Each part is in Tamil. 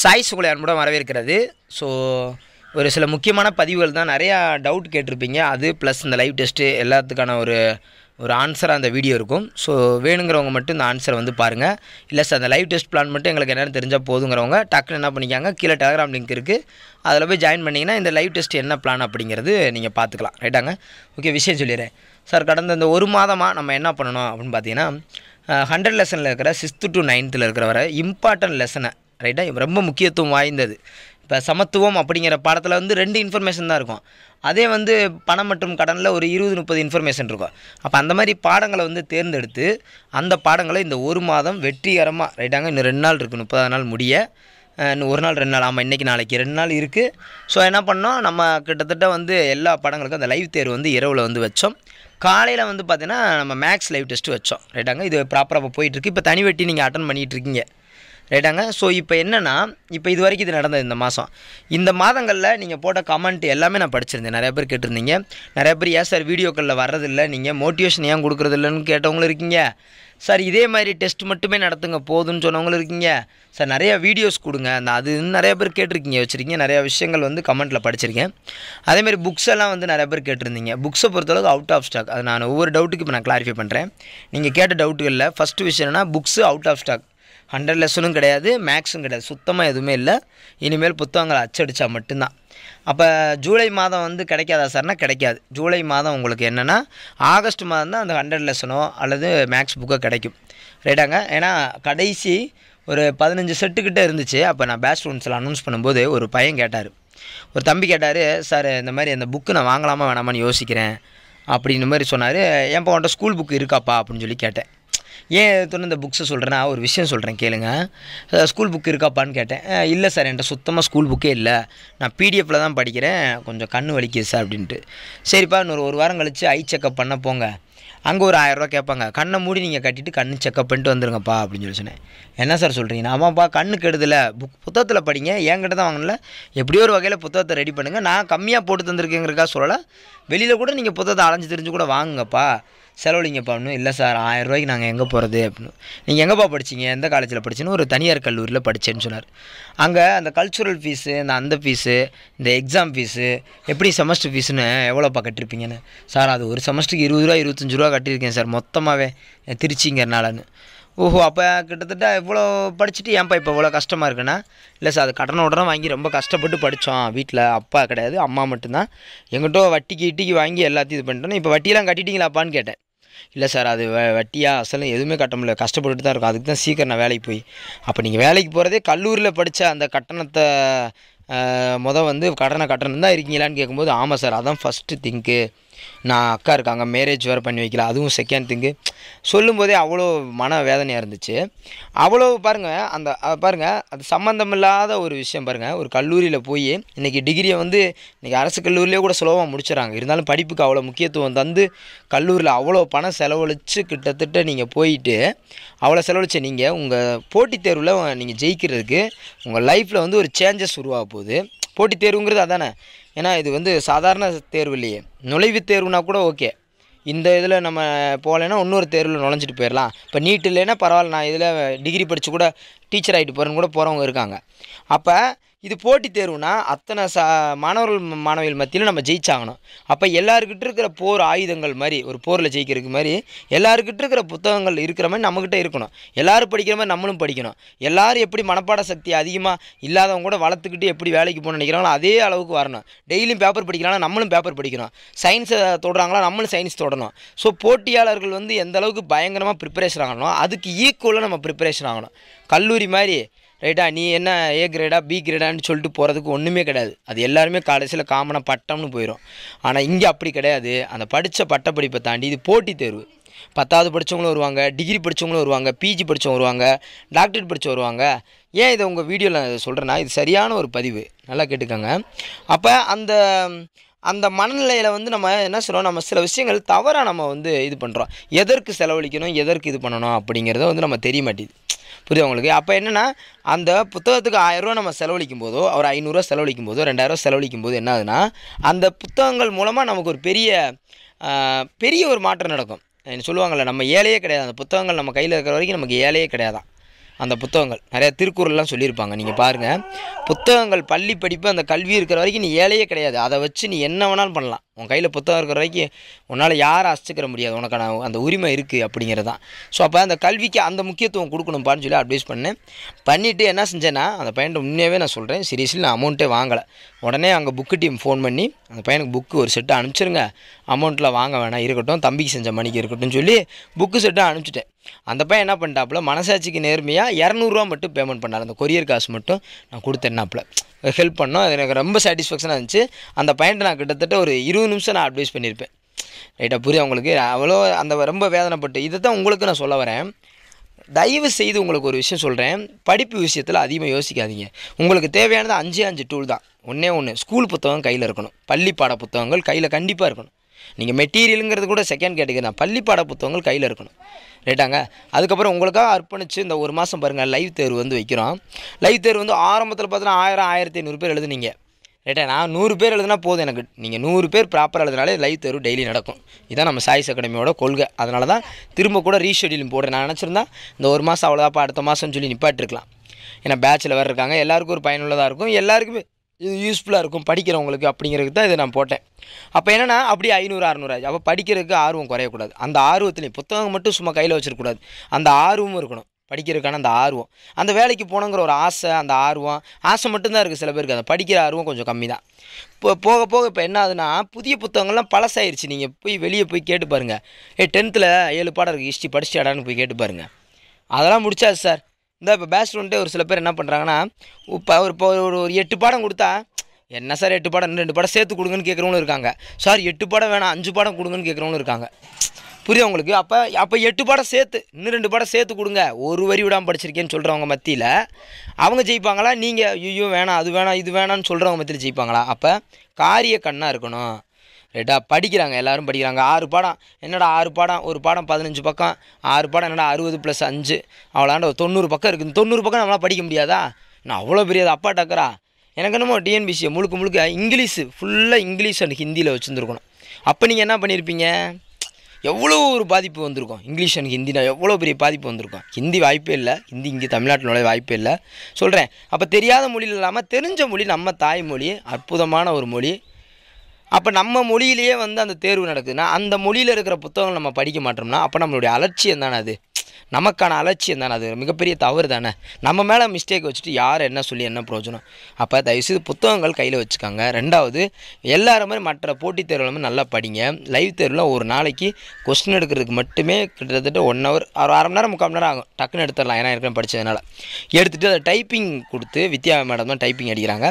சாய்ஸ் உங்களை அன்புடன் வரவேற்கிறது ஸோ ஒரு சில முக்கியமான பதிவுகள் தான் நிறையா டவுட் கேட்டிருப்பீங்க அது ப்ளஸ் இந்த லைவ் டெஸ்ட்டு எல்லாத்துக்கான ஒரு ஒரு ஆன்சராக அந்த வீடியோ இருக்கும் ஸோ வேணுங்கிறவங்க மட்டும் இந்த ஆன்சரை வந்து பாருங்கள் இல்லை சார் அந்த லைவ் டெஸ்ட் பிளான் மட்டும் எங்களுக்கு என்னென்னு தெரிஞ்சால் போதுங்கிறவங்க டக்குன்னு என்ன பண்ணிக்காங்க கீழே டெலகிராம் லிங்க் இருக்குது அதில் போய் ஜாயின் பண்ணிங்கன்னா இந்த லைவ் டெஸ்ட் என்ன பிளான் அப்படிங்கிறது நீங்கள் பார்த்துக்கலாம் ரைட்டாங்க ஓகே விஷயம் சொல்லிடுறேன் சார் கடந்த இந்த ஒரு மாதமாக நம்ம என்ன பண்ணணும் அப்படின்னு பார்த்தீங்கன்னா ஹண்ட்ரட் லெசனில் இருக்கிற சிக்ஸ்த்து டு நைன்த்தில் இருக்கிற வர இம்பார்ட்டன்ட் லெசனை ரைட்டாக ரொம்ப முக்கியத்துவம் வாய்ந்தது இப்போ சமத்துவம் அப்படிங்கிற பாடத்தில் வந்து ரெண்டு இன்ஃபர்மேஷன் தான் இருக்கும் அதே வந்து பணம் மற்றும் கடனில் ஒரு இருபது முப்பது இன்ஃபர்மேஷன் இருக்கும் அப்போ அந்த மாதிரி பாடங்களை வந்து தேர்ந்தெடுத்து அந்த பாடங்களை இந்த ஒரு மாதம் வெற்றிகரமாக ரைட்டாங்க இன்னும் ரெண்டு நாள் இருக்குது முப்பதாவது நாள் முடிய இன்னும் ஒரு நாள் ரெண்டு நாள் ஆமாம் இன்றைக்கி நாளைக்கு ரெண்டு நாள் இருக்குது ஸோ என்ன பண்ணோம் நம்ம கிட்டத்தட்ட வந்து எல்லா படங்களுக்கும் அந்த லைவ் தேர்வு வந்து இரவில் வந்து வச்சோம் காலையில் வந்து பார்த்திங்கன்னா நம்ம மேக்ஸ் லைவ் டெஸ்ட்டு வச்சோம் ரைட்டாங்க இது ப்ராப்பராக போயிட்டுருக்கு இப்போ தனி வெட்டி நீங்கள் அட்டன் பண்ணிகிட்ருக்கீங்க ரைட்டாங்க ஸோ இப்போ என்னென்னா இப்போ இது வரைக்கும் இது நடந்தது இந்த மாதம் இந்த மாதங்களில் நீங்கள் போட்ட கமெண்ட் எல்லாமே நான் படிச்சிருந்தேன் நிறைய பேர் கேட்டிருந்தீங்க நிறைய பேர் ஏன் சார் வீடியோக்களில் வர்றதில்ல நீங்கள் மோட்டிவேஷன் ஏன் கொடுக்குறதில்லன்னு கேட்டவங்களும் இருக்கீங்க சார் இதே மாதிரி டெஸ்ட் மட்டுமே நடத்துங்க போதும்னு சொன்னவங்களும் இருக்கீங்க சார் நிறையா வீடியோஸ் கொடுங்க அந்த அது நிறைய பேர் கேட்டிருக்கீங்க வச்சுருக்கீங்க நிறையா விஷயங்கள் வந்து கமெண்ட்டில் படிச்சிருக்கேன் அதேமாதிரி புக்ஸ் எல்லாம் வந்து நிறைய பேர் கேட்டிருந்தீங்க புக்ஸை பொறுத்தளவுக்கு அவுட் ஆஃப் ஸ்டாக் அது நான் ஒவ்வொரு டவுட்டுக்கு இப்போ நான் கிளாரிஃபை பண்ணுறேன் நீங்கள் கேட்ட டவுட்டுகளில் ஃபஸ்ட்டு விஷயம் என்னென்னா books out of stock hundred லெசனும் கிடையாது மேக்ஸும் கிடையாது சுத்தமாக எதுவுமே இல்லை இனிமேல் புத்தகங்களை அச்சடித்தா மட்டும்தான் அப்போ ஜூலை மாதம் வந்து கிடைக்காதா சார்னா கிடைக்காது ஜூலை மாதம் உங்களுக்கு என்னென்னா ஆகஸ்ட் மாதம் தான் அந்த ஹண்ட்ரட் லெசனோ அல்லது மேக்ஸ் புக்கோ கிடைக்கும் ரைட்டாங்க ஏன்னா கடைசி ஒரு பதினஞ்சு செட்டுக்கிட்ட இருந்துச்சு அப்போ நான் பேஸ்ட் ஸ்டூடெண்ட்ஸில் அனௌன்ஸ் பண்ணும்போது ஒரு பையன் கேட்டார் ஒரு தம்பி கேட்டார் சார் இந்த மாதிரி அந்த புக்கு நான் வாங்கலாமா வேணாமான்னு யோசிக்கிறேன் அப்படின்னு மாதிரி சொன்னார் என் உன்ட்ட ஸ்கூல் புக்கு இருக்காப்பா அப்படின்னு சொல்லி கேட்டேன் ஏன் எடுத்தோன்னு இந்த புக்ஸை சொல்கிறேன்னா ஒரு விஷயம் சொல்கிறேன் கேளுங்க ஸ்கூல் புக் இருக்காப்பான்னு கேட்டேன் இல்லை சார் என்கிட்ட சுத்தமாக ஸ்கூல் புக்கே இல்லை நான் பிடிஎஃப்பில் தான் படிக்கிறேன் கொஞ்சம் கண் வலிக்குது சார் அப்படின்ட்டு சரிப்பா இன்னொரு ஒரு வாரம் கழித்து ஐ செக்அப் பண்ண போங்க அங்கே ஒரு ஆயிரரூவா கேட்பாங்க கண்ணை மூடி நீங்கள் கட்டிட்டு கண்ணு செக்அப் பண்ணிட்டு வந்துருங்கப்பா அப்படின்னு சொல்லி சொன்னேன் என்ன சார் சொல்கிறீங்க ஆமாப்பா கண்ணு கெடுதல புக் புத்தகத்தில் படிங்க என்கிட்ட தான் வாங்கினல எப்படியோ ஒரு வகையில் புத்தகத்தை ரெடி பண்ணுங்கள் நான் கம்மியாக போட்டு தந்திருக்கேங்கிறக்கா சொல்லலை வெளியில் கூட நீங்கள் புத்தகத்தை அலைஞ்சு தெரிஞ்சு கூட வாங்குங்கப்பா செலவழிங்கப்பா பண்ணணும் இல்லை சார் ஆயிரம் ரூபாய்க்கு நாங்கள் எங்கே போகிறது அப்படின்னு நீங்கள் எங்கேப்பா படிச்சிங்க எந்த காலேஜில் படிச்சுன்னு ஒரு தனியார் கல்லூரியில் படித்தேன்னு சொன்னார் அங்கே அந்த கல்ச்சுரல் ஃபீஸு இந்த அந்த ஃபீஸு இந்த எக்ஸாம் ஃபீஸு எப்படி செமஸ்டர் ஃபீஸுன்னு எவ்வளோப்பா கட்டிருப்பீங்கன்னு சார் அது ஒரு செமஸ்டருக்கு இருபது ரூபா இருபத்தஞ்சி ரூபா கட்டியிருக்கேன் சார் மொத்தமாகவே திருச்சிங்கிறனாலன்னு ஓஹோ அப்போ கிட்டத்தட்ட இவ்வளோ படிச்சுட்டு ஏன்பா இப்போ இவ்வளோ கஷ்டமாக இருக்குன்னா இல்லை சார் அது கடனை உடனே வாங்கி ரொம்ப கஷ்டப்பட்டு படித்தோம் வீட்டில் அப்பா கிடையாது அம்மா மட்டும்தான் எங்கிட்ட வட்டிக்கு இட்டிக்கு வாங்கி எல்லாத்தையும் இது பண்ணிட்டோன்னு இப்போ வட்டியெல்லாம் கட்டிட்டீங்களாப்பான்னு கேட்டேன் இல்லை சார் அது வ வட்டியாக அசலும் எதுவுமே கட்ட முடியல கஷ்டப்பட்டுட்டு தான் இருக்கும் அதுக்கு தான் சீக்கிரம் நான் வேலைக்கு போய் அப்போ நீங்கள் வேலைக்கு போகிறதே கல்லூரியில் படித்த அந்த கட்டணத்தை மொதல் வந்து கடனை கட்டணம் தான் இருக்கீங்களான்னு கேட்கும்போது ஆமாம் சார் அதான் ஃபஸ்ட்டு திங்க்கு நான் அக்கா இருக்காங்க மேரேஜ் வேறு பண்ணி வைக்கல அதுவும் செகண்ட் திங்கு சொல்லும்போதே அவ்வளோ மன வேதனையாக இருந்துச்சு அவ்வளோ பாருங்கள் அந்த பாருங்கள் அது சம்மந்தம் இல்லாத ஒரு விஷயம் பாருங்கள் ஒரு கல்லூரியில் போய் இன்றைக்கி டிகிரியை வந்து இன்றைக்கி அரசு கல்லூரியிலே கூட சுலபமாக முடிச்சுறாங்க இருந்தாலும் படிப்புக்கு அவ்வளோ முக்கியத்துவம் தந்து கல்லூரியில் அவ்வளோ பணம் செலவழித்து கிட்டத்தட்ட நீங்கள் போயிட்டு அவ்வளோ செலவழித்த நீங்கள் உங்கள் போட்டித் தேர்வில் நீங்கள் ஜெயிக்கிறதுக்கு உங்கள் லைஃப்பில் வந்து ஒரு சேஞ்சஸ் உருவாக போகுது போட்டித் தேர்வுங்கிறது அதானே ஏன்னா இது வந்து சாதாரண தேர்வு இல்லையே நுழைவுத் தேர்வுனா கூட ஓகே இந்த இதில் நம்ம போகலைன்னா இன்னொரு தேர்வில் நுழைஞ்சிட்டு போயிடலாம் இப்போ நீட் இல்லைன்னா பரவாயில்ல நான் இதில் டிகிரி படித்து கூட டீச்சர் ஆகிட்டு போகிறேன்னு கூட போகிறவங்க இருக்காங்க அப்போ இது போட்டித் தேர்வுனா அத்தனை சா மாணவர்கள் மாணவிகள் மத்தியிலும் நம்ம ஜெயிச்சாகணும் அப்போ எல்லாருக்கிட்ட இருக்கிற போர் ஆயுதங்கள் மாதிரி ஒரு போரில் ஜெயிக்கிறதுக்கு மாதிரி எல்லாருக்கிட்ட இருக்கிற புத்தகங்கள் இருக்கிற மாதிரி நம்மக்கிட்ட இருக்கணும் எல்லோரும் படிக்கிற மாதிரி நம்மளும் படிக்கணும் எல்லோரும் எப்படி மனப்பாட சக்தி அதிகமாக இல்லாதவங்க கூட வளர்த்துக்கிட்டு எப்படி வேலைக்கு போகணும்னு நினைக்கிறாங்களோ அதே அளவுக்கு வரணும் டெய்லியும் பேப்பர் படிக்கிறாங்கன்னா நம்மளும் பேப்பர் படிக்கணும் சயின்ஸை தொடுறாங்களா நம்மளும் சயின்ஸ் தொடணும் ஸோ போட்டியாளர்கள் வந்து எந்த அளவுக்கு பயங்கரமாக ப்ரிப்பரேஷன் ஆகணும் அதுக்கு ஈக்குவலாக நம்ம ப்ரிப்பரேஷன் ஆகணும் கல்லூரி மாதிரி ரைட்டா நீ என்ன ஏ கிரேடா பி கிரேடான்னு சொல்லிட்டு போகிறதுக்கு ஒன்றுமே கிடையாது அது எல்லாருமே காலேஜில் காமனாக பட்டம்னு போயிடும் ஆனால் இங்கே அப்படி கிடையாது அந்த படித்த பட்டப்படிப்பை தாண்டி இது போட்டித் தேர்வு பத்தாவது படித்தவங்களும் வருவாங்க டிகிரி படித்தவங்களும் வருவாங்க பிஜி படித்தவங்க வருவாங்க டாக்டரேட் படித்தவங்க வருவாங்க ஏன் இதை உங்கள் வீடியோவில் சொல்கிறேன்னா இது சரியான ஒரு பதிவு நல்லா கேட்டுக்கோங்க அப்போ அந்த அந்த மனநிலையில் வந்து நம்ம என்ன சொல்கிறோம் நம்ம சில விஷயங்கள் தவறாக நம்ம வந்து இது பண்ணுறோம் எதற்கு செலவழிக்கணும் எதற்கு இது பண்ணணும் அப்படிங்கிறத வந்து நம்ம தெரிய மாட்டேது புரியுது உங்களுக்கு அப்போ என்னென்னா அந்த புத்தகத்துக்கு ஆயிரரூவா நம்ம செலவழிக்கும் போதோ ஒரு ஐநூறுரூவா செலவழிக்கும் போதோ ரெண்டாயிரூவா செலவழிக்கும் போது என்ன ஆகுதுன்னா அந்த புத்தகங்கள் மூலமாக நமக்கு ஒரு பெரிய பெரிய ஒரு மாற்றம் நடக்கும் சொல்லுவாங்கள்ல நம்ம ஏழையே கிடையாது அந்த புத்தகங்கள் நம்ம கையில் இருக்கிற வரைக்கும் நமக்கு ஏழையே கிடையாது அந்த புத்தகங்கள் நிறையா திருக்குறள்லாம் சொல்லியிருப்பாங்க நீங்கள் பாருங்கள் புத்தகங்கள் பள்ளி படிப்பு அந்த கல்வி இருக்கிற வரைக்கும் நீ ஏழையே கிடையாது அதை வச்சு நீ என்ன வேணாலும் பண்ணலாம் உன் கையில் புத்தகம் இருக்கிற வரைக்கும் உன்னால் யாரும் அசிச்சுக்கிற முடியாது உனக்கான அந்த உரிமை இருக்குது தான் ஸோ அப்போ அந்த கல்விக்கு அந்த முக்கியத்துவம் கொடுக்கணும்ப்பான்னு சொல்லி அட்வைஸ் பண்ணேன் பண்ணிவிட்டு என்ன செஞ்சேன்னா அந்த பையன்கிட்ட உண்மையாகவே நான் சொல்கிறேன் சீரியஸ்லி நான் அமௌண்ட்டே வாங்கலை உடனே அங்கே புக்கு டீம் ஃபோன் பண்ணி அந்த பையனுக்கு புக்கு ஒரு செட்டு அனுப்பிச்சிருங்க அமௌண்ட்டில் வாங்க வேணாம் இருக்கட்டும் தம்பிக்கு செஞ்ச மணிக்கு இருக்கட்டும் சொல்லி புக்கு செட்டை அனுப்பிச்சிட்டேன் அந்த பையன் என்ன பண்ணிட்டாப்புல மனசாட்சிக்கு நேர்மையாக இரநூறுவா மட்டும் பேமெண்ட் பண்ணார் அந்த கொரியர் காசு மட்டும் நான் கொடுத்தேன்னாப்புல ஹெல்ப் பண்ணோம் அது எனக்கு ரொம்ப சாட்டிஸ்ஃபேக்ஷனாக இருந்துச்சு அந்த பையன்ட்டு நான் கிட்டத்தட்ட ஒரு இருபது நிமிஷம் நான் அட்வைஸ் பண்ணியிருப்பேன் ரைட்டாக புரியும் அவங்களுக்கு அவ்வளோ அந்த ரொம்ப வேதனைப்பட்டு இதை தான் உங்களுக்கு நான் சொல்ல வரேன் தயவு செய்து உங்களுக்கு ஒரு விஷயம் சொல்கிறேன் படிப்பு விஷயத்தில் அதிகமாக யோசிக்காதீங்க உங்களுக்கு தேவையானது அஞ்சு அஞ்சு டூல் தான் ஒன்றே ஒன்று ஸ்கூல் புத்தகம் கையில் இருக்கணும் பள்ளி பாட புத்தகங்கள் கையில் கண்டிப்பாக இருக்கணும் நீங்கள் மெட்டீரியலுங்கிறது கூட செகண்ட் கேட்டகரி தான் பள்ளி பாட புத்தகங்கள் கையில் இருக்கணும் ரைட்டாங்க அதுக்கப்புறம் உங்களுக்காக அர்ப்பணித்து இந்த ஒரு மாதம் பாருங்கள் லைவ் தேர்வு வந்து வைக்கிறோம் லைவ் தேர்வு வந்து ஆரம்பத்தில் பார்த்தீங்கன்னா ஆயிரம் ஆயிரத்தி ஐநூறு பேர் எழுதுனீங்க ரைட்டா நான் நூறு பேர் எழுதுனா போதும் எனக்கு நீங்கள் நூறு பேர் ப்ராப்பராக எழுதுனாலே லைவ் தேர்வு டெய்லி நடக்கும் இதுதான் நம்ம சாய்ஸ் அகாடமியோட கொள்கை அதனால தான் திரும்ப கூட ரீஷெடியூலிங் போடுறேன் நான் நினச்சிருந்தா இந்த ஒரு மாதம் அவ்வளோதாப்பா அடுத்த மாதம்னு சொல்லி நிப்பாட்டிருக்கலாம் ஏன்னா பேச்சில் வேறு இருக்காங்க எல்லாருக்கும் ஒரு பயனுள்ளதாக இருக்கும் எல்லாருக்குமே இது யூஸ்ஃபுல்லாக இருக்கும் படிக்கிறவங்களுக்கு அப்படிங்கிறதுக்கு தான் இதை நான் போட்டேன் அப்போ என்னென்னா அப்படியே ஐநூறு அறநூறாச்சு அப்போ படிக்கிறதுக்கு ஆர்வம் குறையக்கூடாது அந்த ஆர்வத்துலேயும் புத்தகம் மட்டும் சும்மா கையில் வச்சுருக்கூடாது அந்த ஆர்வமும் இருக்கணும் படிக்கிறதுக்கான அந்த ஆர்வம் அந்த வேலைக்கு போகணுங்கிற ஒரு ஆசை அந்த ஆர்வம் ஆசை மட்டும்தான் இருக்குது சில பேருக்கு அந்த படிக்கிற ஆர்வம் கொஞ்சம் கம்மி தான் இப்போ போக போக இப்போ என்ன ஆகுதுன்னா புதிய புத்தகங்கள்லாம் பழசாயிருச்சு நீங்கள் போய் வெளியே போய் கேட்டு பாருங்கள் ஏ டென்த்தில் ஏழு பாடம் இருக்குது ஹிஸ்ட்ரி படிச்சாடான்னு போய் கேட்டு பாருங்கள் அதெல்லாம் முடிச்சாது சார் இந்த இப்போ பேஸ்ட் வந்துட்டு ஒரு சில பேர் என்ன பண்ணுறாங்கன்னா இப்போ ஒரு இப்போ ஒரு ஒரு எட்டு பாடம் கொடுத்தா என்ன சார் எட்டு பாடம் ரெண்டு பாடம் சேர்த்து கொடுங்கன்னு கேட்குறவங்களும் இருக்காங்க சார் எட்டு பாடம் வேணாம் அஞ்சு பாடம் கொடுங்கன்னு கேட்குறவங்களும் இருக்காங்க புரியுது உங்களுக்கு அப்போ அப்போ எட்டு பாடம் சேர்த்து இன்னும் ரெண்டு பாடம் சேர்த்து கொடுங்க ஒரு வரி விடாமல் படிச்சிருக்கேன்னு சொல்கிறவங்க மத்தியில் அவங்க ஜெயிப்பாங்களா நீங்கள் ஐயோ வேணாம் அது வேணாம் இது வேணாம்னு சொல்கிறவங்க மத்தியில் ஜெயிப்பாங்களா அப்போ காரிய கண்ணாக இருக்கணும் ரைட்டா படிக்கிறாங்க எல்லோரும் படிக்கிறாங்க ஆறு பாடம் என்னடா ஆறு பாடம் ஒரு பாடம் பதினஞ்சு பக்கம் ஆறு பாடம் என்னடா அறுபது ப்ளஸ் அஞ்சு அவ்வளோண்டா தொண்ணூறு பக்கம் இருக்குது தொண்ணூறு பக்கம் நம்மளால் படிக்க முடியாதா நான் அவ்வளோ பெரிய அப்பா டக்கரா எனக்கு என்னமோ டிஎன்பிசியை முழுக்க முழுக்க இங்கிலீஷு ஃபுல்லாக இங்கிலீஷ் அண்ட் ஹிந்தியில் வச்சுருந்துருக்கணும் அப்போ நீங்கள் என்ன பண்ணியிருப்பீங்க எவ்வளோ ஒரு பாதிப்பு வந்திருக்கும் இங்கிலீஷ் அண்ட் ஹிந்தினா எவ்வளோ பெரிய பாதிப்பு வந்திருக்கும் ஹிந்தி வாய்ப்பே இல்லை ஹிந்தி இங்கே தமிழ்நாட்டினுடைய வாய்ப்பே இல்லை சொல்கிறேன் அப்போ தெரியாத மொழியில் இல்லாமல் தெரிஞ்ச மொழி நம்ம தாய்மொழி அற்புதமான ஒரு மொழி அப்போ நம்ம மொழியிலேயே வந்து அந்த தேர்வு நடக்குதுன்னா அந்த மொழியில் இருக்கிற புத்தகங்கள் நம்ம படிக்க மாட்டோம்னா அப்போ நம்மளுடைய அலட்சியம் தானே அது நமக்கான அலட்சியம் தானே அது மிகப்பெரிய தவறு தானே நம்ம மேலே மிஸ்டேக் வச்சுட்டு யார் என்ன சொல்லி என்ன பிரயோஜனம் அப்போ தயவுசெய்து புத்தகங்கள் கையில் வச்சுக்காங்க ரெண்டாவது எல்லாரும் மாதிரி மற்ற போட்டித் தேர்வுகளும் நல்லா படிங்க லைவ் தேர்வில் ஒரு நாளைக்கு கொஸ்டின் எடுக்கிறதுக்கு மட்டுமே கிட்டத்தட்ட ஒன் ஹவர் ஒரு அரை மணி நேரம் முக்கால் மணி நேரம் ஆகும் டக்குன்னு எடுத்துடலாம் ஏன்னா ஏற்கனவே படித்ததுனால எடுத்துகிட்டு அதை டைப்பிங் கொடுத்து வித்யா மேடம் தான் டைப்பிங் அடிக்கிறாங்க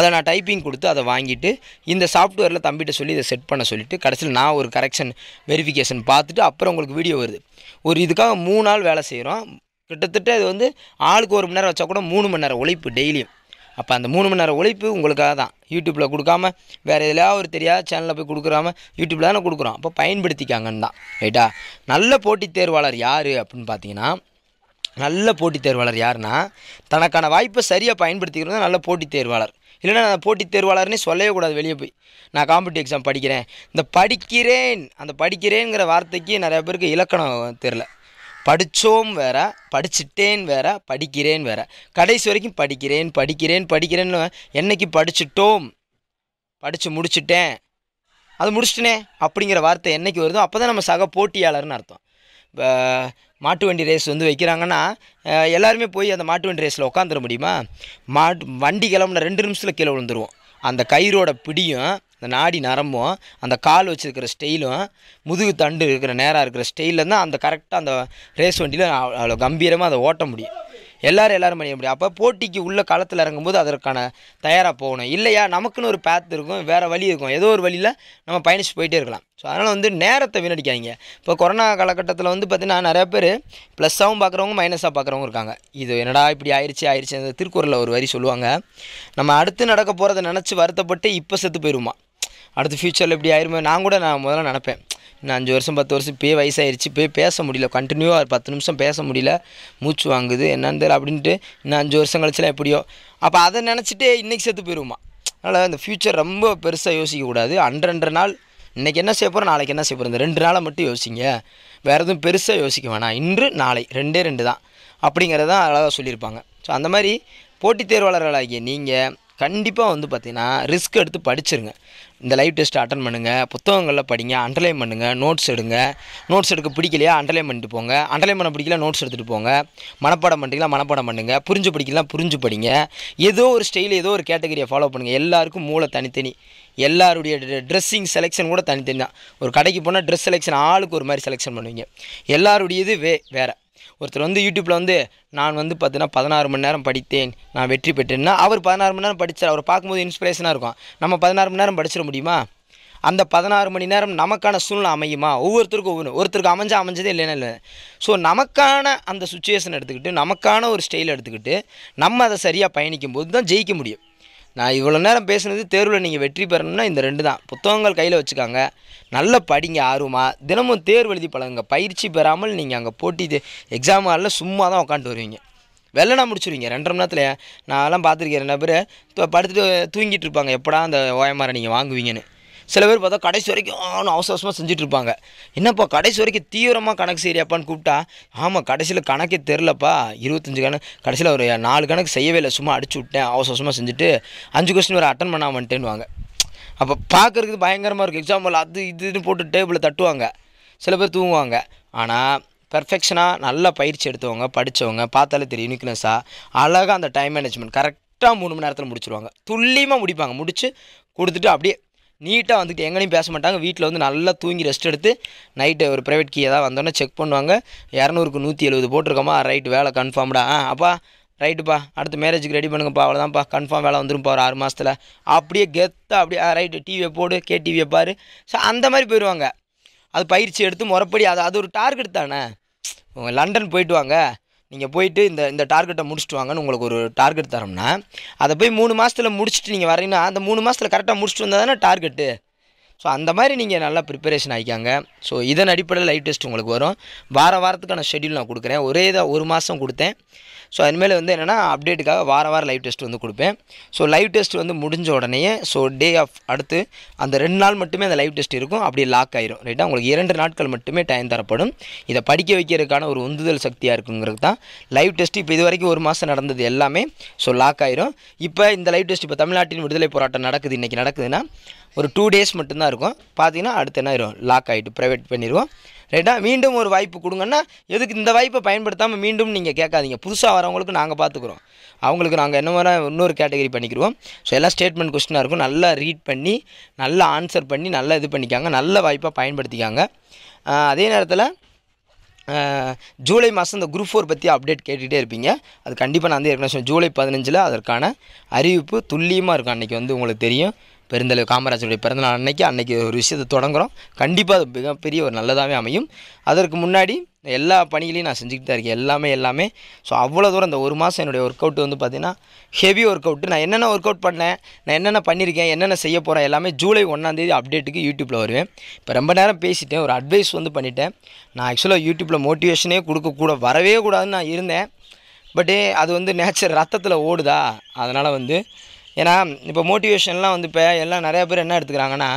அதை நான் டைப்பிங் கொடுத்து அதை வாங்கிட்டு இந்த சாஃப்ட்வேரில் தம்பிகிட்ட சொல்லி இதை செட் பண்ண சொல்லிவிட்டு கடைசியில் நான் ஒரு கரெக்ஷன் வெரிஃபிகேஷன் பார்த்துட்டு அப்புறம் உங்களுக்கு வீடியோ வருது ஒரு இதுக்காக மூணு நாள் வேலை செய்கிறோம் கிட்டத்தட்ட இது வந்து ஆளுக்கு ஒரு மணி நேரம் வச்சா கூட மூணு மணி நேரம் உழைப்பு டெய்லியும் அப்போ அந்த மூணு மணி நேரம் உழைப்பு உங்களுக்காக தான் யூடியூப்பில் கொடுக்காம வேறு எதுலையாவது ஒரு தெரியாத சேனலில் போய் கொடுக்குறாம யூடியூப்பில் தானே கொடுக்குறோம் அப்போ பயன்படுத்திக்காங்கன்னு தான் ரைட்டா நல்ல போட்டித் தேர்வாளர் யார் அப்படின்னு பார்த்தீங்கன்னா நல்ல போட்டித் தேர்வாளர் யாருன்னா தனக்கான வாய்ப்பை சரியாக பயன்படுத்திக்கிறது நல்ல போட்டித் தேர்வாளர் இல்லைனா நான் போட்டித் தேர்வாளர்னே சொல்லவே கூடாது வெளியே போய் நான் காம்படிட்டிவ் எக்ஸாம் படிக்கிறேன் இந்த படிக்கிறேன் அந்த படிக்கிறேங்கிற வார்த்தைக்கு நிறைய பேருக்கு இலக்கணம் தெரில படித்தோம் வேற படிச்சிட்டேன் வேற படிக்கிறேன் வேற கடைசி வரைக்கும் படிக்கிறேன் படிக்கிறேன் படிக்கிறேன்னு என்னைக்கு படிச்சுட்டோம் படித்து முடிச்சுட்டேன் அது முடிச்சிட்டனே அப்படிங்கிற வார்த்தை என்றைக்கு வருதோ அப்போ தான் நம்ம சக போட்டியாளர்னு அர்த்தம் இப்போ மாட்டு வண்டி ரேஸ் வந்து வைக்கிறாங்கன்னா எல்லாருமே போய் அந்த மாட்டு வண்டி ரேஸில் உட்காந்துட முடியுமா மா வண்டி கிளம்புனா ரெண்டு நிமிஷத்தில் கீழே விழுந்துருவோம் அந்த கயிறோட பிடியும் அந்த நாடி நரம்பும் அந்த கால் வச்சுருக்கிற ஸ்டெயிலும் முதுகு தண்டு இருக்கிற நேராக இருக்கிற ஸ்டெயிலில் தான் அந்த கரெக்டாக அந்த ரேஸ் வண்டியில் அவ்வளோ கம்பீரமாக அதை ஓட்ட முடியும் எல்லோரும் எல்லோரும் பண்ணிக்க முடியும் அப்போ போட்டிக்கு உள்ள களத்தில் இறங்கும்போது அதற்கான தயாராக போகணும் இல்லையா நமக்குன்னு ஒரு பேத் இருக்கும் வேறு வழி இருக்கும் ஏதோ ஒரு வழியில் நம்ம பயணிச்சு போயிட்டே இருக்கலாம் ஸோ அதனால் வந்து நேரத்தை வீணடிக்காதீங்க இப்போ கொரோனா காலகட்டத்தில் வந்து பார்த்திங்கன்னா நிறையா பேர் ப்ளஸ்ஸாகவும் பார்க்குறவங்க மைனஸாக பார்க்குறவங்க இருக்காங்க இது என்னடா இப்படி ஆயிடுச்சு ஆயிடுச்சு அந்த திருக்குறளில் ஒரு வரி சொல்லுவாங்க நம்ம அடுத்து நடக்க போகிறத நினச்சி வருத்தப்பட்டு இப்போ செத்து போயிடுமா அடுத்து ஃப்யூச்சரில் இப்படி ஆயிருமே நான் கூட நான் முதல்ல நினப்பேன் நான் அஞ்சு வருஷம் பத்து வருஷம் இப்போயே வயசாகிடுச்சு போய் பேச முடியல கண்டினியூவாக பத்து நிமிஷம் பேச முடியல மூச்சு வாங்குது என்னன்னு தெரியல அப்படின்ட்டு இன்னும் அஞ்சு வருஷம் கழிச்சுலாம் எப்படியோ அப்போ அதை நினச்சிட்டு இன்றைக்கி செத்து போயிடுவோமா அதனால் அந்த ஃப்யூச்சர் ரொம்ப பெருசாக யோசிக்கக்கூடாது அன்றன்று நாள் இன்றைக்கி என்ன செய்ய போகிறோம் நாளைக்கு என்ன செய்ய போகிறோம் இந்த ரெண்டு நாளை மட்டும் யோசிங்க வேறு எதுவும் பெருசாக யோசிக்க வேணாம் இன்று நாளை ரெண்டே ரெண்டு தான் அப்படிங்கிறதான் அழகாக சொல்லியிருப்பாங்க ஸோ அந்த மாதிரி போட்டித் தேர்வாளர்களாகிய நீங்கள் கண்டிப்பாக வந்து பார்த்திங்கன்னா ரிஸ்க் எடுத்து படிச்சிருங்க இந்த லைவ் டெஸ்ட் அட்டன் பண்ணுங்கள் புத்தகங்களில் படிங்க அண்டர்லைன் பண்ணுங்கள் நோட்ஸ் எடுங்க நோட்ஸ் எடுக்க பிடிக்கலையா அண்டர்லைன் பண்ணிட்டு போங்க அண்டர்லைன் பண்ண பிடிக்கல நோட்ஸ் எடுத்துகிட்டு போங்க மனப்பாடம் பண்ணுறீங்களா மனப்பாடம் பண்ணுங்கள் புரிஞ்சு படிக்கலாம் புரிஞ்சு படிங்க ஏதோ ஒரு ஸ்டைலில் ஏதோ ஒரு கேட்டகரியை ஃபாலோ பண்ணுங்கள் எல்லாருக்கும் மூளை தனித்தனி எல்லாருடைய ட்ரெஸ்ஸிங் செலெக்ஷன் கூட தனித்தனி தான் ஒரு கடைக்கு போனால் ட்ரெஸ் செலெக்ஷன் ஆளுக்கு ஒரு மாதிரி செலெக்ஷன் பண்ணுவீங்க எல்லாருடையது இது வே வேறு ஒருத்தர் வந்து யூடியூப்பில் வந்து நான் வந்து பார்த்தீங்கன்னா பதினாறு மணி நேரம் படித்தேன் நான் வெற்றி பெற்றேன்னா அவர் பதினாறு மணி நேரம் படித்தார் அவர் பார்க்கும்போது இன்ஸ்பிரேஷனாக இருக்கும் நம்ம பதினாறு மணி நேரம் படிச்சிட முடியுமா அந்த பதினாறு மணி நேரம் நமக்கான சூழ்நிலை அமையுமா ஒவ்வொருத்தருக்கும் ஒவ்வொன்று ஒருத்தருக்கு அமைஞ்சா அமைஞ்சதே இல்லைன்னா இல்லை ஸோ நமக்கான அந்த சுச்சுவேஷன் எடுத்துக்கிட்டு நமக்கான ஒரு ஸ்டைல் எடுத்துக்கிட்டு நம்ம அதை சரியாக பயணிக்கும் போது தான் ஜெயிக்க முடியும் நான் இவ்வளோ நேரம் பேசுனது தேர்வில் நீங்கள் வெற்றி பெறணும்னா இந்த ரெண்டு தான் புத்தகங்கள் கையில் வச்சுக்காங்க நல்ல படிங்க ஆர்வமாக தினமும் தேர்வு எழுதி பழகுங்க பயிற்சி பெறாமல் நீங்கள் அங்கே போட்டி எக்ஸாம் ஹாலில் சும்மா தான் உட்காந்துட்டு வருவீங்க வெள்ளனா முடிச்சுருவீங்க ரெண்டரை மணி நேரத்தில் எல்லாம் பார்த்துருக்கேன் ரெண்டு பேர் இப்போ படுத்துட்டு தூங்கிட்டு இருப்பாங்க எப்படா அந்த ஓயமாரை நீங்கள் வாங்குவீங்கன்னு சில பேர் பார்த்தா கடைசி வரைக்கும் ஆனும் அவசர அவசரமாக இருப்பாங்க என்னப்பா கடைசி வரைக்கும் தீவிரமாக கணக்கு செய்கிறியாப்பான்னு கூப்பிட்டா ஆமாம் கடைசியில் கணக்கே தெரிலப்பா இருபத்தஞ்சு கணக்கு கடைசியில் ஒரு நாலு கணக்கு செய்யவே இல்லை சும்மா அடிச்சு விட்டேன் அவசர அவசரமாக செஞ்சுட்டு அஞ்சு கொஸ்டின் வரை அட்டன் பண்ணாமட்டேன்னு வந்துட்டேன்னுவாங்க அப்போ பார்க்குறதுக்கு பயங்கரமாக இருக்குது எக்ஸாம்பிள் அது இதுன்னு போட்டு டேபிளில் தட்டுவாங்க சில பேர் தூங்குவாங்க ஆனால் பெர்ஃபெக்ஷனாக நல்லா பயிற்சி எடுத்தவங்க படித்தவங்க பார்த்தாலே தெரியும் யூனிக்னஸாக அழகாக அந்த டைம் மேனேஜ்மெண்ட் கரெக்டாக மூணு மணி நேரத்தில் முடிச்சுருவாங்க துல்லியமாக முடிப்பாங்க முடித்து கொடுத்துட்டு அப்படியே நீட்டாக வந்துட்டு எங்கேயும் பேச மாட்டாங்க வீட்டில் வந்து நல்லா தூங்கி ரெஸ்ட் எடுத்து நைட்டு ஒரு ப்ரைவேட் கீ ஏதாவது வந்தோடனே செக் பண்ணுவாங்க இரநூறுக்கு நூற்றி எழுபது போட்டிருக்கோமா ரைட் வேலை கன்ஃபார்ம்டா ஆ அப்பா ரைட்டுப்பா அடுத்த மேரேஜுக்கு ரெடி பண்ணுங்கப்பா அவ்வளோதான்ப்பா கன்ஃபார்ம் வேலை வந்துடும்ப்பா ஒரு ஆறு மாதத்தில் அப்படியே கெத்தாக அப்படியே ரைட்டு டிவியை போடு கே டிவியை பாரு ஸோ அந்த மாதிரி போயிடுவாங்க அது பயிற்சி எடுத்து முறப்படி அது அது ஒரு டார்கெட் தானே லண்டன் போயிட்டு வாங்க நீங்கள் போயிட்டு இந்த இந்த டார்கெட்டை முடிச்சுட்டு வாங்கன்னு உங்களுக்கு ஒரு டார்கெட் தரோம்னா அதை போய் மூணு மாதத்தில் முடிச்சுட்டு நீங்கள் வரீங்கன்னா அந்த மூணு மாதத்தில் கரெக்டாக முடிச்சுட்டு வந்தால் தானே டார்கெட்டு ஸோ அந்த மாதிரி நீங்கள் நல்லா ப்ரிப்பரேஷன் ஆகிக்காங்க ஸோ இதன் அடிப்படையில் லைட் டெஸ்ட் உங்களுக்கு வரும் வார வாரத்துக்கான ஷெடியூல் நான் கொடுக்குறேன் ஒரே இதாக ஒரு மாதம் கொடுத்தேன் ஸோ அதுமாதிரி வந்து என்னென்னா அப்டேட்டுக்காக வார வாரம் லைவ் டெஸ்ட் வந்து கொடுப்பேன் ஸோ லைவ் டெஸ்ட் வந்து முடிஞ்ச உடனே ஸோ டே ஆஃப் அடுத்து அந்த ரெண்டு நாள் மட்டுமே அந்த லைவ் டெஸ்ட் இருக்கும் அப்படி லாக் ஆயிரும் ரைட்டாக உங்களுக்கு இரண்டு நாட்கள் மட்டுமே டைம் தரப்படும் இதை படிக்க வைக்கிறதுக்கான ஒரு உந்துதல் சக்தியாக இருக்குங்கிறது தான் லைவ் டெஸ்ட் இப்போ இது வரைக்கும் ஒரு மாதம் நடந்தது எல்லாமே ஸோ லாக் ஆயிரும் இப்போ இந்த லைவ் டெஸ்ட் இப்போ தமிழ்நாட்டின் விடுதலை போராட்டம் நடக்குது இன்றைக்கி நடக்குதுன்னா ஒரு டூ டேஸ் மட்டும்தான் இருக்கும் பார்த்தீங்கன்னா அடுத்து என்ன ஆயிரும் லாக் ஆகிட்டு ப்ரைவேட் பண்ணிடுவோம் ரைட்டா மீண்டும் ஒரு வாய்ப்பு கொடுங்கன்னா எதுக்கு இந்த வாய்ப்பை பயன்படுத்தாமல் மீண்டும் நீங்கள் கேட்காதீங்க புதுசாக வரவங்களுக்கு நாங்கள் பார்த்துக்குறோம் அவங்களுக்கு நாங்கள் என்ன மாதிரி இன்னொரு கேட்டகரி பண்ணிக்கிடுவோம் ஸோ எல்லாம் ஸ்டேட்மெண்ட் கொஸ்டினாக இருக்கும் நல்லா ரீட் பண்ணி நல்லா ஆன்சர் பண்ணி நல்லா இது பண்ணிக்காங்க நல்ல வாய்ப்பாக பயன்படுத்திக்காங்க அதே நேரத்தில் ஜூலை மாதம் இந்த குரூப் ஃபோர் பற்றி அப்டேட் கேட்டுகிட்டே இருப்பீங்க அது கண்டிப்பாக நான் வந்து ஏற்கனவே ஜூலை பதினஞ்சில் அதற்கான அறிவிப்பு துல்லியமாக இருக்கும் அன்றைக்கி வந்து உங்களுக்கு தெரியும் பெருந்தலைவர் காமராஜருடைய பிறந்தநாள் அன்னைக்கு அன்னைக்கு ஒரு விஷயத்தை தொடங்குகிறோம் கண்டிப்பாக அது மிகப்பெரிய ஒரு நல்லதாகவே அமையும் அதற்கு முன்னாடி எல்லா பணிகளையும் நான் செஞ்சுக்கிட்டு தான் இருக்கேன் எல்லாமே எல்லாமே ஸோ அவ்வளோ தூரம் இந்த ஒரு மாதம் என்னுடைய ஒர்க் அவுட்டு வந்து பார்த்திங்கன்னா ஹெவி ஒர்க் அவுட்டு நான் என்னென்ன ஒர்க் அவுட் பண்ணேன் நான் என்னென்ன பண்ணியிருக்கேன் என்னென்ன செய்ய போகிறேன் எல்லாமே ஜூலை ஒன்றாந்தேதி அப்டேட்டுக்கு யூடியூப்பில் வருவேன் இப்போ ரொம்ப நேரம் பேசிட்டேன் ஒரு அட்வைஸ் வந்து பண்ணிட்டேன் நான் ஆக்சுவலாக யூடியூப்பில் மோட்டிவேஷனே கொடுக்கக்கூட வரவே கூடாதுன்னு நான் இருந்தேன் பட்டு அது வந்து நேச்சர் ரத்தத்தில் ஓடுதா அதனால் வந்து ஏன்னா இப்போ மோட்டிவேஷன்லாம் வந்து இப்போ எல்லாம் நிறையா பேர் என்ன எடுத்துக்கிறாங்கன்னா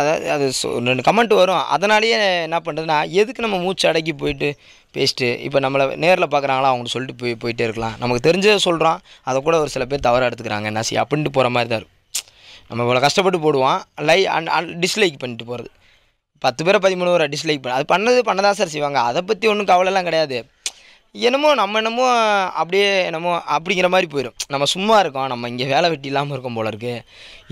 அதாவது அது ரெண்டு கமெண்ட் வரும் அதனாலேயே என்ன பண்ணுறதுன்னா எதுக்கு நம்ம மூச்சு அடக்கி போயிட்டு பேசிட்டு இப்போ நம்மளை நேரில் பார்க்குறாங்களா அவங்க சொல்லிட்டு போய் போயிட்டே இருக்கலாம் நமக்கு தெரிஞ்சதை சொல்கிறோம் அதை கூட ஒரு சில பேர் தவறாக எடுத்துக்கிறாங்க என்ன சி அப்படின்ட்டு போகிற மாதிரி தான் நம்ம இவ்வளோ கஷ்டப்பட்டு போடுவோம் லை அண்ட் டிஸ்லைக் பண்ணிட்டு போகிறது பத்து பேரை பதிமூணு பேரை டிஸ்லைக் பண்ண அது பண்ணது பண்ணதான் சார் செய்வாங்க அதை பற்றி ஒன்றும் கவலைலாம் கிடையாது என்னமோ நம்ம என்னமோ அப்படியே என்னமோ அப்படிங்கிற மாதிரி போயிடும் நம்ம சும்மா இருக்கோம் நம்ம இங்கே வேலை வெட்டி இல்லாமல் இருக்கோம் போல இருக்குது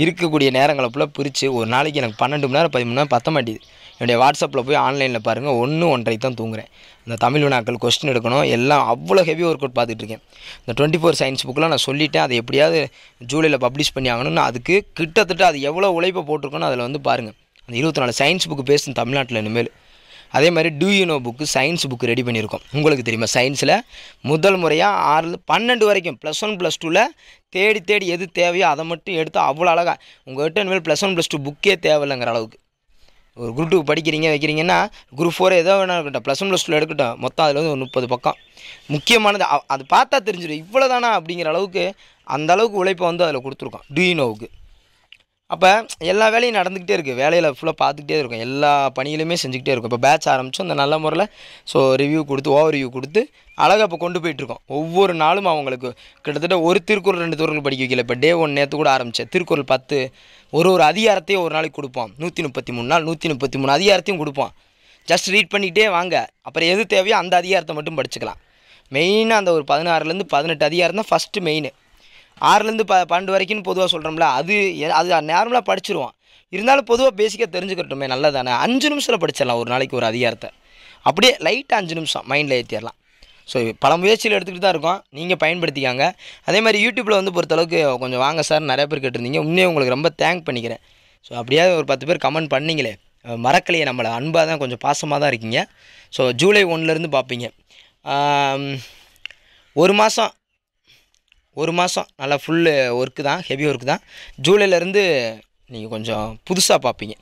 இருக்கக்கூடிய நேரங்களை ஃபுல்லாக பிரித்து ஒரு நாளைக்கு எனக்கு பன்னெண்டு மணி நேரம் பதிமூணு நேரம் பத்த மாட்டேது என்னுடைய வாட்ஸ்அப்பில் போய் ஆன்லைனில் பாருங்கள் ஒன்று ஒன்றை தான் தூங்குறேன் இந்த தமிழ் வினாக்கள் கொஸ்டின் எடுக்கணும் எல்லாம் அவ்வளோ ஹெவி ஒர்க் அவுட் பார்த்துட்டு இருக்கேன் இந்த டுவெண்ட்டி ஃபோர் சயின்ஸ் புக்கெலாம் நான் சொல்லிவிட்டேன் அதை எப்படியாவது ஜூலையில் பப்ளிஷ் பண்ணி ஆகணும்னு அதுக்கு கிட்டத்தட்ட அது எவ்வளோ உழைப்பை போட்டிருக்கோன்னு அதில் வந்து பாருங்கள் அந்த இருபத்தி நாலு சயின்ஸ் புக்கு பேசும் தமிழ்நாட்டில் இனிமேல் அதே மாதிரி டூயூனோ புக்கு சயின்ஸ் புக்கு ரெடி பண்ணியிருக்கோம் உங்களுக்கு தெரியுமா சயின்ஸில் முதல் முறையாக ஆறு பன்னெண்டு வரைக்கும் ப்ளஸ் ஒன் ப்ளஸ் டூவில் தேடி தேடி எது தேவையோ அதை மட்டும் எடுத்து அவ்வளோ அழகாக உங்கள் கிட்ட இனிமேல் ப்ளஸ் ஒன் ப்ளஸ் டூ புக்கே தேவையில்லைங்கிற அளவுக்கு ஒரு குரூப் டூ படிக்கிறீங்க வைக்கிறீங்கன்னா குரூப் ஃபோர் ஏதோ வேணாலும் இருக்கட்டும் ப்ளஸ் ஒன் ப்ளஸ் டூவில் எடுக்கட்டும் மொத்தம் அதில் வந்து ஒரு முப்பது பக்கம் முக்கியமானது அது பார்த்தா தெரிஞ்சிடும் இவ்வளோ தானா அப்படிங்கிற அளவுக்கு அந்த அளவுக்கு உழைப்பை வந்து அதில் கொடுத்துருக்கோம் டூயினோவுக்கு அப்போ எல்லா வேலையும் நடந்துக்கிட்டே இருக்குது வேலையில் ஃபுல்லாக பார்த்துக்கிட்டே இருக்கும் எல்லா பணிகளுமே செஞ்சுக்கிட்டே இருக்கும் இப்போ பேட்ச் ஆரம்பித்தோம் அந்த நல்ல முறையில் ஸோ ரிவ்யூ கொடுத்து ஓவர் ரிவ்யூ கொடுத்து அழகாக இப்போ கொண்டு போயிட்டுருக்கோம் ஒவ்வொரு நாளும் அவங்களுக்கு கிட்டத்தட்ட ஒரு திருக்குறள் ரெண்டு திருக்குறள் படிக்க வைக்கல இப்போ டே ஒன் நேற்று கூட ஆரம்பித்தேன் திருக்குறள் பத்து ஒரு ஒரு அதிகாரத்தையும் ஒரு நாளைக்கு கொடுப்போம் நூற்றி முப்பத்தி மூணு நாள் நூற்றி முப்பத்தி மூணு அதிகாரத்தையும் கொடுப்போம் ஜஸ்ட் ரீட் பண்ணிக்கிட்டே வாங்க அப்புறம் எது தேவையோ அந்த அதிகாரத்தை மட்டும் படிச்சுக்கலாம் மெயினாக அந்த ஒரு பதினாறுலேருந்து பதினெட்டு அதிகாரம் தான் ஃபஸ்ட்டு மெயின் ஆறுலேருந்து ப பன்னெண்டு வரைக்கும்னு பொதுவாக சொல்கிறோம்ல அது அது நார்மலாக படிச்சிருவான் இருந்தாலும் பொதுவாக பேசிக்காக தெரிஞ்சுக்கட்டுமே நல்லதானே அஞ்சு நிமிஷத்தில் படிச்சிடலாம் ஒரு நாளைக்கு ஒரு அதிகாரத்தை அப்படியே லைட்டாக அஞ்சு நிமிஷம் மைண்டில் ஏற்றிடலாம் ஸோ பல முயற்சியில் எடுத்துக்கிட்டு தான் இருக்கோம் நீங்கள் பயன்படுத்திக்காங்க அதே மாதிரி யூடியூப்பில் வந்து பொறுத்தளவுக்கு கொஞ்சம் வாங்க சார் நிறைய பேர் கேட்டிருந்தீங்க உன்னே உங்களுக்கு ரொம்ப தேங்க் பண்ணிக்கிறேன் ஸோ அப்படியாவது ஒரு பத்து பேர் கமெண்ட் பண்ணிங்களே மறக்கலையே நம்மளை அன்பாக தான் கொஞ்சம் பாசமாக தான் இருக்கீங்க ஸோ ஜூலை ஒன்றுலேருந்து பார்ப்பீங்க ஒரு மாதம் ஒரு மாதம் நல்லா ஃபுல்லு ஒர்க்கு தான் ஹெவி ஒர்க்கு தான் ஜூலைலேருந்து நீங்கள் கொஞ்சம் புதுசாக பார்ப்பீங்க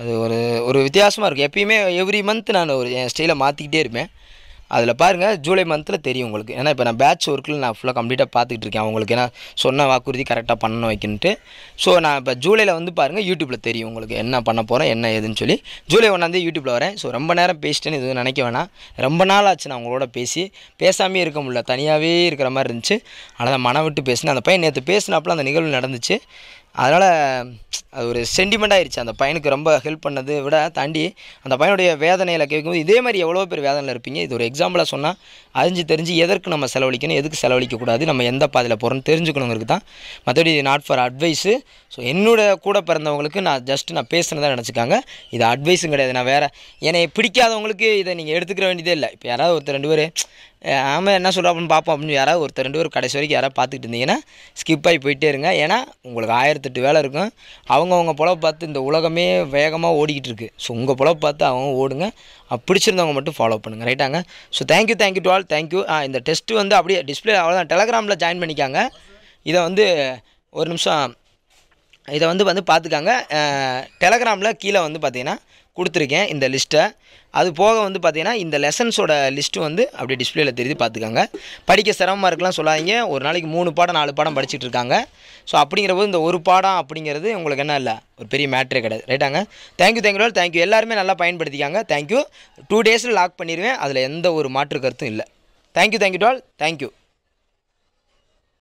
அது ஒரு ஒரு வித்தியாசமாக இருக்கும் எப்பயுமே எவ்ரி மந்த் நான் ஒரு என் ஸ்டைலை மாற்றிக்கிட்டே இருப்பேன் அதில் பாருங்கள் ஜூலை மந்தில் தெரியும் உங்களுக்கு ஏன்னா இப்போ நான் பேட்ச் ஒர்க்கில் நான் ஃபுல்லாக கம்ப்ளீட்டாக பார்த்துட்டு இருக்கேன் அவங்களுக்கு ஏன்னா சொன்ன வாக்குறுதி கரெக்டாக பண்ணணும் வைக்கணுன்ட்டு ஸோ நான் இப்போ ஜூலையில் வந்து பாருங்கள் யூடியூப்பில் தெரியும் உங்களுக்கு என்ன பண்ண போகிறேன் என்ன ஏதுன்னு சொல்லி ஜூலை ஒன்றாந்தே யூடியூப்பில் வரேன் ஸோ ரொம்ப நேரம் பேசிட்டேன்னு எதுவும் நினைக்க வேணாம் ரொம்ப நாள் ஆச்சு நான் உங்களோட பேசி பேசாமே இருக்க முடியல தனியாகவே இருக்கிற மாதிரி இருந்துச்சு ஆனால் மனம் விட்டு பேசினேன் அந்த பையன் நேற்று பேசினப்பலாம் அந்த நிகழ்வு நடந்துச்சு அதனால் அது ஒரு சென்டிமெண்ட் ஆயிடுச்சு அந்த பையனுக்கு ரொம்ப ஹெல்ப் பண்ணதை விட தாண்டி அந்த பையனுடைய வேதனையில் கேட்கும்போது இதே மாதிரி எவ்வளோ பேர் வேதனையில் இருப்பீங்க இது ஒரு எக்ஸாம்பிளாக சொன்னால் அறிஞ்சு தெரிஞ்சு எதற்கு நம்ம செலவழிக்கணும் எதுக்கு செலவழிக்கக்கூடாது நம்ம எந்த பாதையில் போகிறோம்னு தெரிஞ்சுக்கணுங்கிறது தான் மற்றபடி நாட் ஃபார் அட்வைஸு ஸோ என்னோடய கூட பிறந்தவங்களுக்கு நான் ஜஸ்ட் நான் பேசுனதாக நினச்சிக்காங்க இது அட்வைஸும் கிடையாது நான் வேறு என்னை பிடிக்காதவங்களுக்கு இதை நீங்கள் எடுத்துக்கிற வேண்டியதே இல்லை இப்போ யாராவது ஒருத்தர் ரெண்டு பேர் ஆமாம் என்ன சொல்கிறோம் அப்படின்னு பார்ப்போம் அப்படின்னு யாராவது ஒருத்தர் ரெண்டு பேரும் கடைசி வரைக்கும் யாராவது பார்த்துக்கிட்டு இருந்தீங்கன்னா ஸ்கிப் ஆகி போயிட்டே இருங்க ஏன்னா உங்களுக்கு ஆயிரத்தெட்டு வேலை இருக்கும் அவங்கவுங்க புலவை பார்த்து இந்த உலகமே வேகமாக ஓடிக்கிட்டு இருக்குது ஸோ உங்கள் புலவை பார்த்து அவங்க ஓடுங்க பிடிச்சிருந்தவங்க மட்டும் ஃபாலோ பண்ணுங்கள் ரைட்டாங்க so thank you thank you to all thank you இந்த டெஸ்ட்டு வந்து அப்படியே டிஸ்பிளே அவ்வளோதான் டெலகிராமில் ஜாயின் பண்ணிக்காங்க இதை வந்து ஒரு நிமிஷம் இதை வந்து வந்து பார்த்துக்காங்க டெலகிராமில் கீழே வந்து பார்த்திங்கன்னா கொடுத்துருக்கேன் இந்த லிஸ்ட்டை அது போக வந்து பார்த்தீங்கன்னா இந்த லெசன்ஸோட லிஸ்ட்டு வந்து அப்படி டிஸ்பிளேயில் தெரிஞ்சு பார்த்துக்காங்க படிக்க சிரமமாக இருக்கலாம் சொல்லாதீங்க ஒரு நாளைக்கு மூணு பாடம் நாலு பாடம் படிச்சுட்டு இருக்காங்க ஸோ அப்படிங்கிற போது இந்த ஒரு பாடம் அப்படிங்கிறது உங்களுக்கு என்ன இல்லை ஒரு பெரிய மேட்ரே கிடையாது ரைட்டாங்க தேங்க்யூ தேங்க்யூ தேங்க்யூ எல்லாருமே நல்லா பயன்படுத்திக்காங்க தேங்க்யூ டூ டேஸில் லாக் பண்ணிடுவேன் அதில் எந்த ஒரு மாற்று கருத்தும் இல்லை தேங்க்யூ தேங்க்யூ டால் தேங்க்யூ